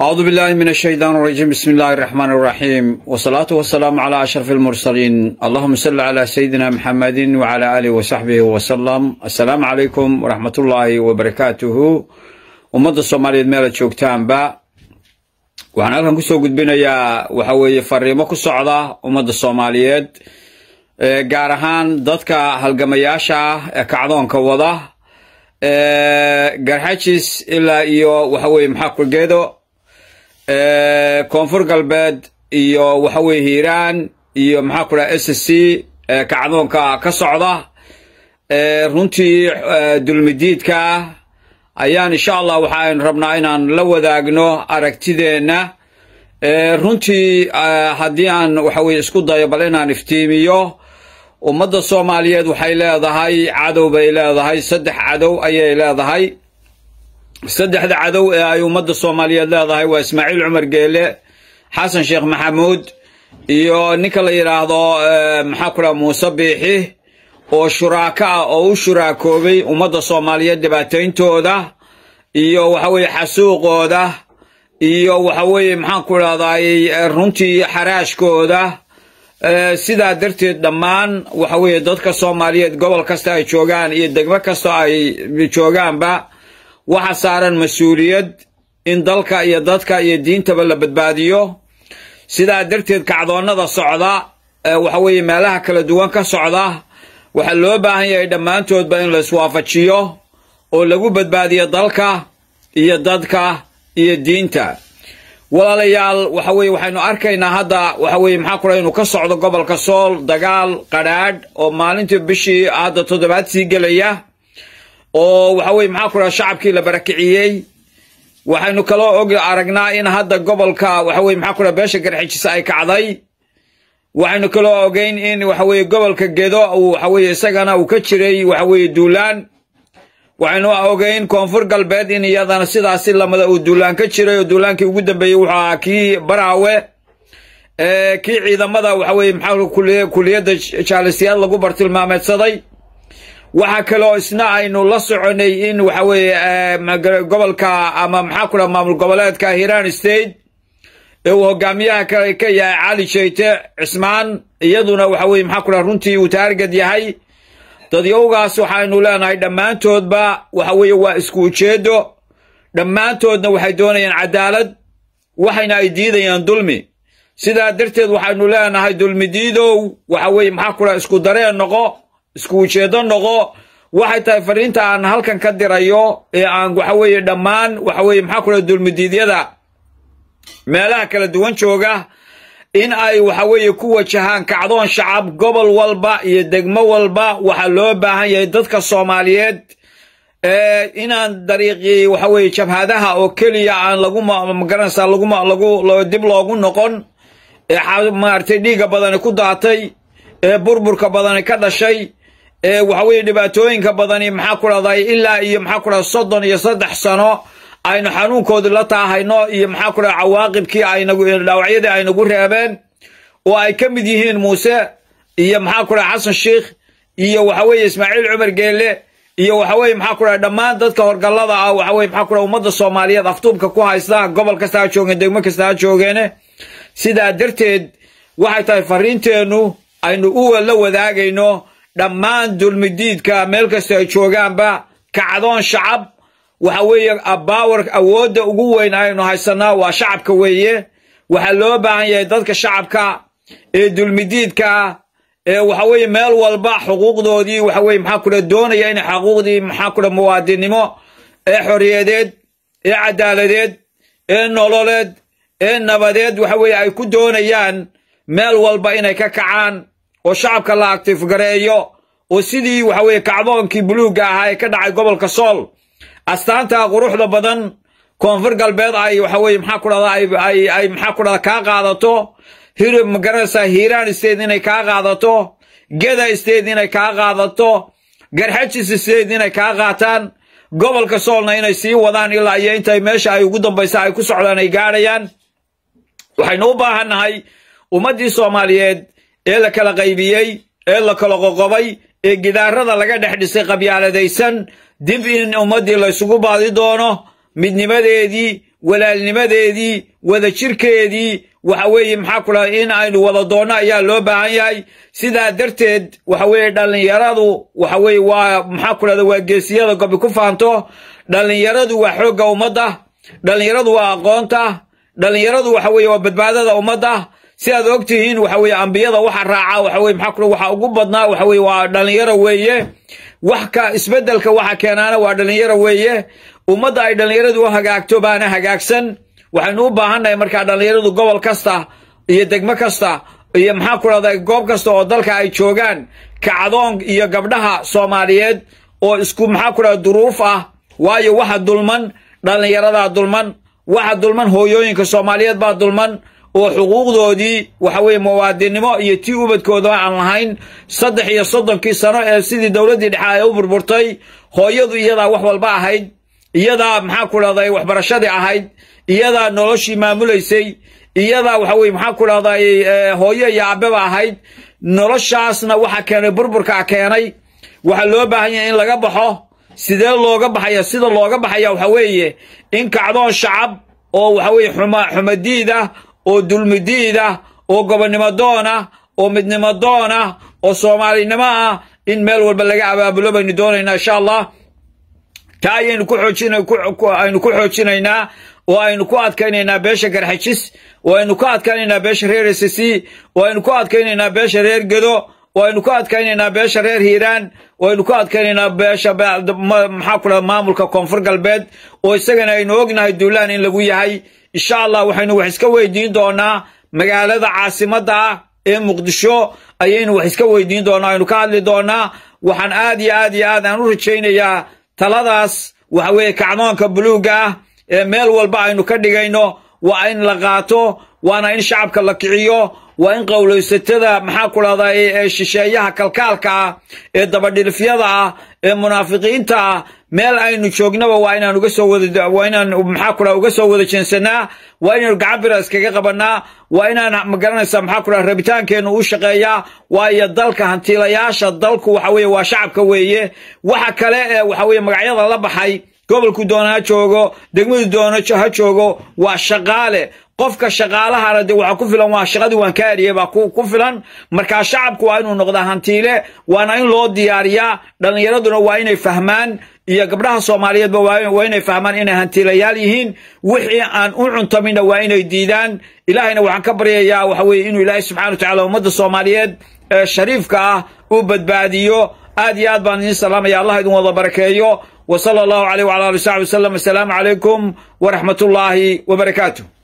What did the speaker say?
أعوذ بالله من الشيطان الرجيم بسم الله الرحمن الرحيم والصلاة والسلام على أشرف المرسلين اللهم صل على سيدنا محمد وعلى آله وصحبه وسلم السلام عليكم ورحمة الله وبركاته ummada soomaaliyeed meelad joogtaanba waxaan halkan kusoo gudbinayaa waxa weeye fariimo ku socda ummadda soomaaliyeed gaar ahaan dadka halgamayaasha ah ee kacdoonka wada garxajis ilaa iyo waxa weye koonfur galbeed iyo waxa weye hiiraan iyo maxaa ku dhaha s c kacdoonka ka socda runtii dulmidiidka ayaan insha allah waxaan rabnaa inaan la wadaagno aragtideenna runtii haddii aan waxa weye isku dayo bal inaan iftiimiyo ummadda soomaaliyeed waxay leedahay cadow bay leedahay saddex cadow ayay leedahay saddexda cadow ee ay ummadda soomaaliyeed leedahay waa ismaaciil cumar geele xasan sheekh maxamuud iyo ninka la yidhaahdo eh, maxaa ku dhaha muuse biixi oo shuraako ah oo u shuraakoobay ummadda soomaaliyeed dhibaatayntooda iyo waxa weeye xasuuqooda iyo waxa weeye maxaan ku idhahday eh, runtii xaraashkooda eh, sidaa darteed dhammaan waxa weeye dadka soomaaliyeed gobol kasta ay joogaan iyo degmo kasta ay joogaanba waxa saaran mas-uuliyad in dalka iyo dadka iyo diintaba la badbaadiyo sidaa darteed kacdoonnada socda waxa weeye meelaha kala duwan ka socda waxaa loo baahan yahay dhammaantoodba in la iswaafajiyo oo lagu badbaadiyo dalka iyo dadka iyo diinta walaalayaal waxa weye waxaynu arkaynaa hadda waxa weye maxaa kula inuu ka socdo gobolka sool dagaal qadhaadh oo maalintii bishii hadda toddobaad sii gelaya oo waxa weye maxaa ku dhaha shacabkii la barakiciyey waxaynu kaloo og aragnaa in hadda gobolka waxa maxaa ku dhaha beesha garxijisa ay kacday waxaynu kaloo ogeyn in waxa gobolka gedo uu waxa isagana uu ka jiray waxa duulaan waxaynu ogeyn koonfur galbeed in iyadana sidaasi lamada uu duulaan ka jiray oo duulaankii ugu dambeeyey wuxuu ahaa kii baraawe kii ciidamada waxa maxaa kuliyadda jaalisyaad lagu bartilmaameedsaday waxaa kaloo isna aynu la soconay in waxa weeye eh, gobolka ama maxaa ku maamul goboleedka hiran state ee uu hogaamiyaha ka ka yahay cali sheyte cismaan iyaduna waxaweye weye maxaa ku dhaha runtii uu taargad yahay dadyowgaas waxaynu leenahay dhammaantoodba waxa weeye waa isku ujeeddo dhammaantoodna waxay doonayaan cadaalad waxayna ay diidayaan dulmi sidaa darteed waxaynu leenahay dulmi diidow waxa weeye maxaa ku isku dareen noqo isku ujeedo noqo waxay tahay fariinta aan halkan ka dirayo ee aan waxa weeye dhammaan waxa weye maxaa kula dulmidiidyada meelaha kala duwan jooga in ay waxa weeye ku wajahaan kacdoon shacab gobol walba iyo degmo walba waxaa loo baahan yahay dadka soomaaliyeed inaan dariiqii waxa weye jabhadaha oo keliya aan lagumamagaranaysaa lagumalagu dib loogu noqon ee maaragtay dhiigga badani ku daatay ee burburka badani ka dhashay ee waxa weye dhibaatooyinka badani maxaa ku dhahday ilaa iyo maxaa ku dhahda soddon iyo saddex sano aynu xanuunkoodii la taahayno iyo maxaa ku dhahda cawaaqibkii aynagu dhaawacyadii aynagu reebeen oo ay ka mid yihiin muuse iyo maxaa ku dhahda xasan sheikh iyo waxa weeye ismaaciil cumar geelle iyo waxa weye maxaa ku dhaha dhammaan dadka horgallada ah waxa weye maxaa ku dhaha ummadda soomaaliyeed aftuubka ku haysta gobol kasta joogeen degmo kasta joogeene sidaa darteed waxay tahay fariinteennu aynu u la wadaagayno dhammaan dulmidiidka meel kastoo ay joogaanba kacdoon shacab waxa weeye abaawarka awoodda ugu weyn aynu haysanaa waa shacabka weeye waxaa loo baahan yahay dadka shacabka ee dulmidiidka ee waxa weeye meel walba xuquuqdoodii waxa weye maxaa kula doonaya inay xuquuqdii maxaa kula muwaadinnimo ee xorriyadeed ee cadaaladeed ee nololeed ee nabadeed waxa weeye ay ku doonayaan meel walba inay ka kacaan oo shacabka la aktiifgareeyo oo sidii waxaweye weye kacdoonkii buluugga ahaa ee ka dhacay gobolka sool astaanta quruxda badan koonfur galbeed ay waxa maxaa ku dhahda ay maxaa ku dhahda kaa qaadato hirib hiiraan isteed inay kaa qaadato geda state inay kaa qaadato garxajis isteed inay kaa qaataan gobolka soolna inay sii wadaan ilaa iyo intay meesha ay ugu dambaysa ay ku socdaan ay gaadhayaan waxaynu u baahannahay ummaddii soomaaliyeed ee la kala qaybiyey ee la kala qoqobay ee gidaarada laga dhex dhisay qabyaaladaysan dib in ummaddii laysugu baadi doono midnimadeedii walaalnimadeedii wadajirkeedii waxa weeye maxaa kula in aynu wada doonno ayaa loo baahan yahay sidaa darteed waxa weeye dhallinyaradu waxa weye waa maxaa kulahda waa geesiyada gobi ku faanto dhallinyaradu waa xoogga ummadda dhallinyaradu waa aqoonta dhallinyaradu waxa weeye waa badbaadada ummadda si aad ogtihiin waxa ambiyada waxa raaca waxaweye maxaa waxa ugu badnaa waxa waa dhallinyaro weeye wax ka isbeddelka waxa keenaana waa dhallinyaro weeye ummadda ay dhallinyaradu u hagaagto baana hagaagsan waxaynu u baahannahay markaa dhallinyaradu gobol kasta iyo degmo kasta iyo maxaa ku rahda goob kasta oo dalka ay joogaan kacdoon iyo gabdhaha soomaaliyeed oo isku maxaa ku rahda duruuf ah waayo waxa dulman dhallinyaradaa dulman waxa dulman hooyooyinka soomaaliyeed baa dulman oo xuquuqdoodii waxa weeye muwaadinnimo iyo tii ubadkooda aan lahayn saddex iyo soddonkii sano ee sidii dowladdii dhexe ay u burburtay hooyadu iyadaa wax walba ahayd iyadaa maxaa ku dhahday waxbarashadii ahayd iyadaa noloshii maamulaysay iyadaa waxa weye maxaa ku dhahday eh, hooyo iyo abeba ahayd noloshaasna waxa keenay burburkaa keenay waxaa loo baahan yahay in laga baxo sidee looga baxaya sida looga baxaya waxa weeye in kacdoon shacab oo waxa weye xumadiid ah oo dulmidiid ah oo gobonnimadoon ah oo midnimadoon ah oo soomaalinimo ah in meel walba laga abaabulo baynu doonaynaa insha allah taa ayaynu kuxooaynu ku xoojinaynaa oo aynu ku adkaynaynaa beesha garxajis oo aynu ku adkaynaynaa beesha reer esesi oo aynu ku adkaynaynaa beesha reer gedo waynu ku adkaynaynaa beesha reer hiiraan waynu ku adkaynaynaa beesha maxaa ku dhaha maamulka koonfur galbeed oo isagana aynu ognahay duulaan in lagu yahay insha allah waxaynu wax iska weydiin doonaa magaalada caasimadda ah ee muqdisho ayaynu wax iska weydiin doonaa aynu ka hadli doonaa waxaan aad iyo aad iyo aad aan u rajaynayaa taladaas waxa weeye kacdoonka buluugga ah ee meel walba aynu ka dhigayno waa in la qaato waana in shacabka la kiciyo waa in qowlaysatada maxaa ku dhahdaa ee shisheeyaha kalkaalka ah ee dabadhilfyada ah ee munaafiqiinta ah meel aynu joognaba waa inaan uga soo wada waa inaan maxaa ku dhaha uga soo wada jeensanaa waa inaynu gacabira iskaga qabanaa waa inaan magaranaysaa maxaa ku dhaha rabitaankeennu u shaqeeyaa waayo dalka hantiilayaasha dalku waxa weeye waa shacabka weeye waxa kale ee waxa weeye magacyada la baxay gobolku doona ha joogo degmadu doonajo ha joogo waa shaqaale qofka shaqaalahana de waxa ku filan waa shaqadii wankaariye baa ku filan markaa shacabku waa inuu noqdaa hantiile waana in loo diyaariyaa dhallinyaraduna waa inay fahmaan iyo gabdhaha soomaaliyeedba waa inay fahmaan inay hantiilayaal yihiin wixii aan u cuntamina waa inay diidaan ilaahayna waxaan ka baryayaa waxa weye inuu ilaahay subxana wa tacala ummadda soomaaliyeed ee shariifka ah u badbaadiyo aad iyo aad baan idin salaamaya allah idin wada barakeeyo w sal allahu aleyh wala ali saxbi waslm assalaamu calaykum waraxmat ullaahi w